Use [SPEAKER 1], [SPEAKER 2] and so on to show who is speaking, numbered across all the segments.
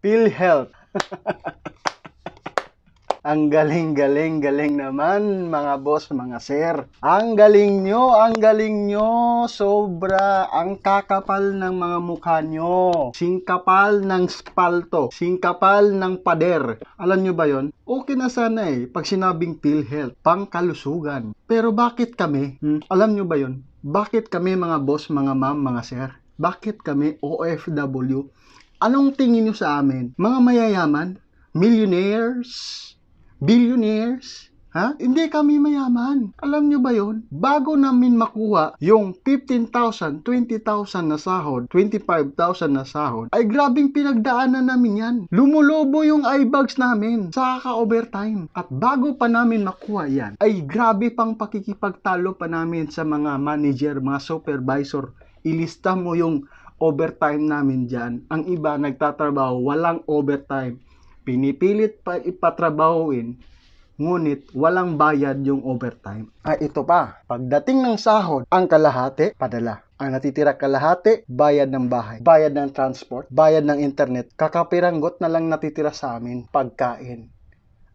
[SPEAKER 1] PhilHealth. Ang galing, galing, galing naman mga boss, mga sir. Ang galing nyo, ang galing nyo. Sobra ang kakapal ng mga mukha nyo. Singkapal ng spalto. Singkapal ng pader. Alam nyo ba yon? Okay na sana eh. Pag sinabing PhilHealth, pangkalusugan. Pero bakit kami? Hmm? Alam nyo ba yon? Bakit kami mga boss, mga ma'am, mga sir? Bakit kami OFW? Anong tingin nyo sa amin? Mga mayayaman? Millionaires? Billionaires? Ha? Hindi kami mayaman. Alam nyo ba yon? Bago namin makuha yung 15,000, 20,000 na sahod, 25,000 na sahod, ay grabing pinagdaanan namin yan. Lumulobo yung i-bags namin sa ka-overtime. At bago pa namin makuha yan, ay grabe pang pakikipagtalo pa namin sa mga manager, mga supervisor. Ilista mo yung overtime namin dyan. Ang iba nagtatrabaho, walang overtime. Pinipilit pa ipatrabahuin, ngunit walang bayad yung overtime. Ay ah, ito pa, pagdating ng sahod, ang kalahati, padala. Ang natitira kalahati, bayad ng bahay, bayad ng transport, bayad ng internet. Kakapiranggot na lang natitira sa amin, pagkain.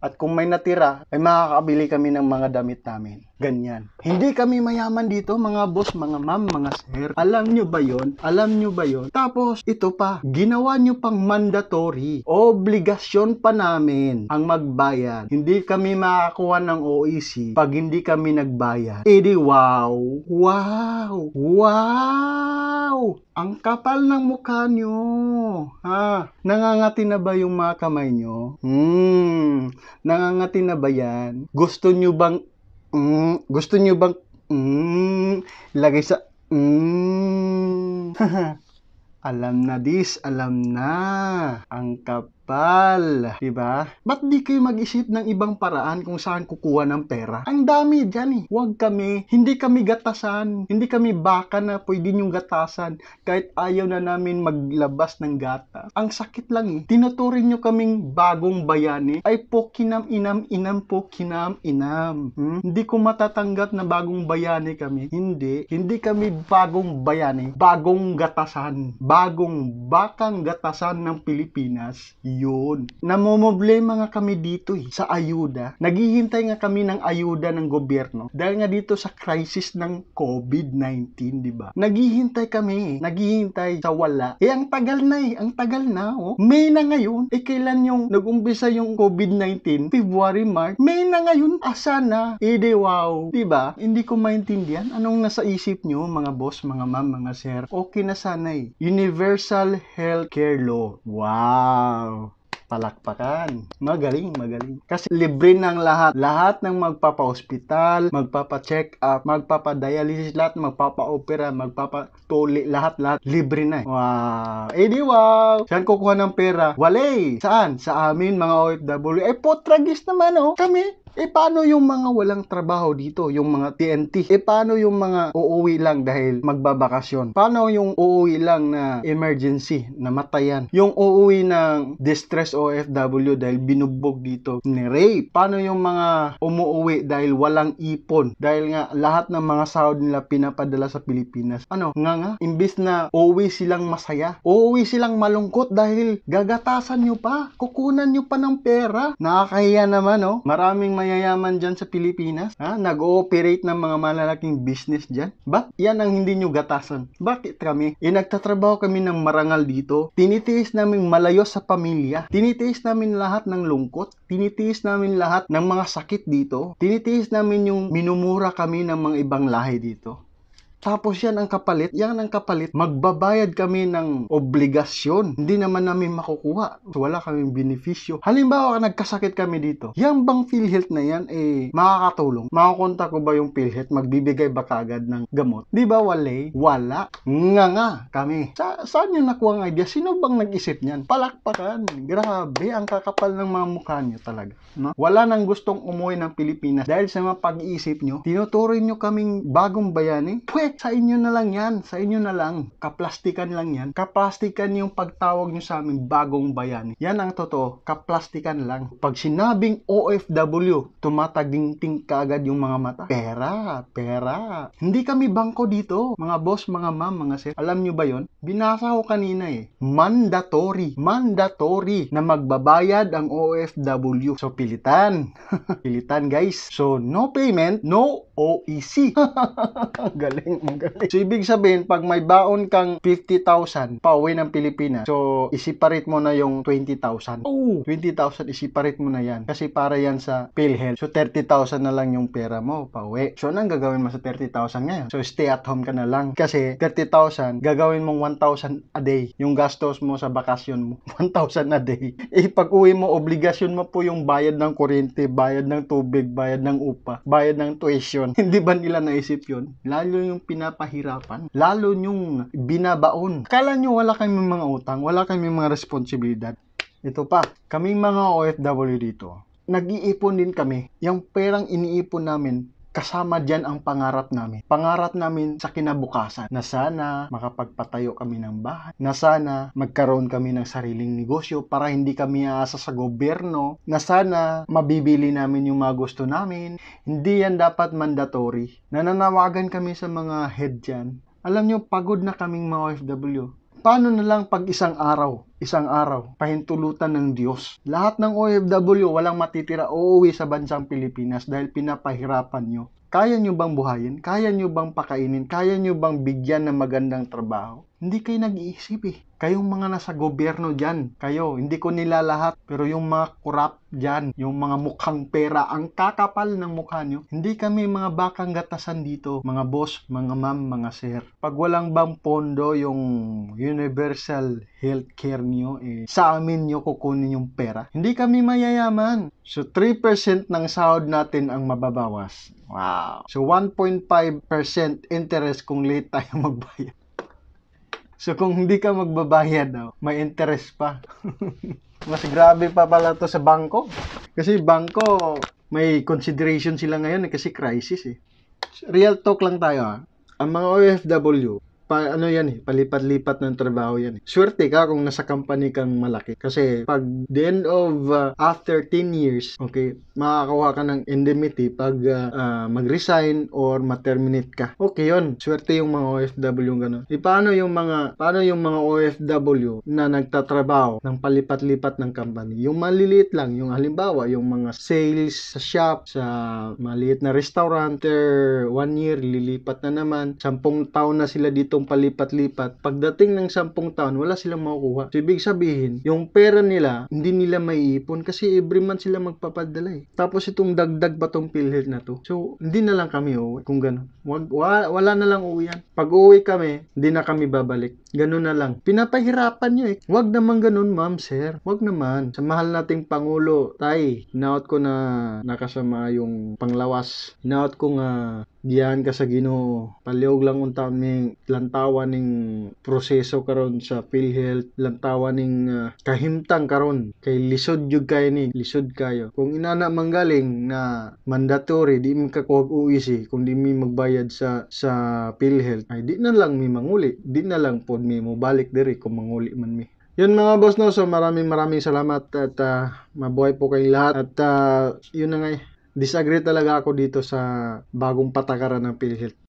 [SPEAKER 1] At kung may natira, ay makakabili kami ng mga damit namin. Ganyan. Hindi kami mayaman dito, mga boss, mga ma'am, mga sir. Alam nyo ba yon? Alam nyo ba yon? Tapos, ito pa, ginawa nyo pang mandatory. Obligasyon pa namin ang magbayad. Hindi kami makakuha ng OEC pag hindi kami nagbayad. E di wow! Wow! Wow! Ang kapal ng mukha nyo. Ha? Nangangati na ba yung mga kamay nyo? Hmm. Nangangati na ba yan? Gusto nyo bang mm, gusto niyo bang mm, lagay sa mm. alam na dis alam na. Ang kap kapal. Diba? Ba't di kayo mag-isip ng ibang paraan kung saan kukuha ng pera? Ang dami dyan eh. Huwag kami. Hindi kami gatasan. Hindi kami baka na pwede niyong gatasan kahit ayaw na namin maglabas ng gata. Ang sakit lang eh. Tinuturing niyo kaming bagong bayani ay pokinam inam inam pokinam inam. Hmm? Hindi ko matatanggap na bagong bayani kami. Hindi. Hindi kami bagong bayani. Bagong gatasan. Bagong bakang gatasan ng Pilipinas. Ayun. Namomoblema mga kami dito eh, sa ayuda. Naghihintay nga kami ng ayuda ng gobyerno dahil nga dito sa crisis ng COVID-19, di ba? Naghihintay kami eh. Naghihintay sa wala. Eh, ang tagal na eh. Ang tagal na, oh. May na ngayon. Eh, kailan yung nag nagumpisa yung COVID-19? February, March? May na ngayon. Asa na? Eh, di wow. Di ba? Hindi ko maintindihan. Anong nasa isip nyo, mga boss, mga ma'am, mga sir? Okay na sana eh. Universal Healthcare Law. Wow! palakpakan. Magaling, magaling. Kasi libre ng lahat. Lahat ng magpapa-hospital, magpapa-check up, magpapa-dialysis, lahat, magpapa-opera, magpapa-tuli, lahat-lahat. Libre na eh. Wow. Eh Saan kukuha ng pera? Wale. Saan? Sa amin, mga OFW. Eh, potragis naman oh. Kami, eh paano yung mga walang trabaho dito, yung mga TNT? Eh paano yung mga uuwi lang dahil magbabakasyon? Paano yung uuwi lang na emergency, namatayan? Yung uuwi ng distress OFW dahil binubog dito ni Ray? Paano yung mga umuuwi dahil walang ipon? Dahil nga lahat ng mga sahod nila pinapadala sa Pilipinas. Ano, nga nga, imbis na uuwi silang masaya, uuwi silang malungkot dahil gagatasan nyo pa, kukunan nyo pa ng pera. Nakakahiya naman, no? Oh. Maraming may mayayaman dyan sa Pilipinas? Ha? Nag-ooperate ng mga malalaking business dyan? Ba? Yan ang hindi nyo gatasan. Bakit kami? E eh, nagtatrabaho kami ng marangal dito. Tinitiis namin malayo sa pamilya. Tinitiis namin lahat ng lungkot. Tinitiis namin lahat ng mga sakit dito. Tinitiis namin yung minumura kami ng mga ibang lahi dito. Tapos yan ang kapalit. Yan ang kapalit. Magbabayad kami ng obligasyon. Hindi naman namin makukuha. wala kaming benepisyo. Halimbawa, nagkasakit kami dito. Yang bang PhilHealth na yan, eh, makakatulong? Makakontak ko ba yung PhilHealth? Magbibigay ba kagad ng gamot? Di ba, wale? Eh? Wala. Nga nga kami. Sa saan yung nakuha ng idea? Sino bang nag-isip niyan? Palakpakan. Grabe, ang kakapal ng mga mukha niyo talaga. No? Wala nang gustong umuwi ng Pilipinas dahil sa mga pag-iisip niyo, tinuturing niyo kaming bagong bayani. Pwet! sa inyo na lang yan. Sa inyo na lang. Kaplastikan lang yan. Kaplastikan yung pagtawag nyo sa aming bagong bayan. Yan ang totoo. Kaplastikan lang. Pag sinabing OFW, tumatagingting kaagad yung mga mata. Pera, pera. Hindi kami bangko dito. Mga boss, mga ma'am, mga sir. Alam nyo ba yon? Binasa ko kanina eh. Mandatory. Mandatory na magbabayad ang OFW. So, pilitan. pilitan guys. So, no payment, no OEC. ang galing, ang galing. So, ibig sabihin, pag may baon kang 50,000 pauwi ng Pilipinas, so, isiparate mo na yung 20,000. Oh! 20,000, isiparate mo na yan. Kasi para yan sa PhilHealth. So, 30,000 na lang yung pera mo pauwi. So, anong gagawin mo sa 30,000 ngayon? So, stay at home ka na lang. Kasi, 30,000, gagawin mong 1,000 a day. Yung gastos mo sa bakasyon mo. 1,000 a day. Eh, pag uwi mo, obligasyon mo po yung bayad ng kuryente, bayad ng tubig, bayad ng upa, bayad ng tuition, yun? Hindi ba nila naisip yun? Lalo yung pinapahirapan, lalo yung binabaon. Kala nyo wala kaming mga utang, wala kaming mga responsibilidad. Ito pa, kaming mga OFW dito, nag-iipon din kami. Yung perang iniipon namin, kasama dyan ang pangarap namin. Pangarap namin sa kinabukasan na sana makapagpatayo kami ng bahay, na sana magkaroon kami ng sariling negosyo para hindi kami aasa sa gobyerno, na sana mabibili namin yung mga gusto namin. Hindi yan dapat mandatory. Nananawagan kami sa mga head dyan. Alam nyo, pagod na kaming mga OFW. Paano na lang pag isang araw isang araw, pahintulutan ng Diyos. Lahat ng OFW walang matitira uuwi sa bansang Pilipinas dahil pinapahirapan nyo. Kaya nyo bang buhayin? Kaya nyo bang pakainin? Kaya nyo bang bigyan ng magandang trabaho? Hindi kayo nag-iisip eh. Kayong mga nasa gobyerno dyan, kayo, hindi ko nila lahat, pero yung mga corrupt dyan, yung mga mukhang pera, ang kakapal ng mukha nyo, hindi kami mga bakang gatasan dito, mga boss, mga ma'am, mga sir. Pag walang bang pondo yung universal healthcare nyo, eh, sa amin nyo kukunin yung pera. Hindi kami mayayaman. So, 3% ng sahod natin ang mababawas. Wow. So, 1.5% interest kung late tayo magbayad. So, kung hindi ka magbabayad, daw, may interest pa. Mas grabe pa pala to sa bangko. Kasi bangko, may consideration sila ngayon eh, kasi crisis eh. Real talk lang tayo ha. Ah. Ang mga OFW, pa, ano yan eh, palipat-lipat ng trabaho yan eh. Swerte ka kung nasa company kang malaki. Kasi pag the end of uh, after 10 years, okay, makakakuha ka ng indemnity pag uh, uh, mag-resign or ma-terminate ka. Okay yun, swerte yung mga OFW ganun. E paano yung mga, paano yung mga OFW na nagtatrabaho ng palipat-lipat ng company? Yung maliliit lang, yung halimbawa, yung mga sales sa shop, sa maliit na restaurant, after one year, lilipat na naman, sampung taon na sila dito itong palipat-lipat, pagdating ng sampung taon, wala silang makukuha. So, ibig sabihin, yung pera nila, hindi nila maiipon kasi every month sila magpapadala eh. Tapos itong dagdag pa tong PhilHealth na to. So, hindi na lang kami uuwi kung ganun. Wag, wala, wala na lang uwi yan. Pag uwi kami, hindi na kami babalik. Ganun na lang. Pinapahirapan nyo eh. Wag naman ganun, ma'am, sir. Wag naman. Sa mahal nating Pangulo, tay, hinaot ko na nakasama yung panglawas. Hinaot ko nga Diyan ka sa Ginoo. Paliog lang unta mi lantawan ning proseso karon sa PhilHealth, lantawan ning uh, kahimtang karon kay lisod jud kay ni, lisod kayo. Kung inana manggaling na mandatory di mi ka kuog uisi kung di mi magbayad sa sa PhilHealth, ay di na lang mi manguli, di na lang pod mi mo balik diri kung manguli man mi. Yun mga boss no, so maraming maraming salamat at uh, mabuhay po kay lahat at uh, yun na nga eh disagree talaga ako dito sa bagong patakaran ng PhilHealth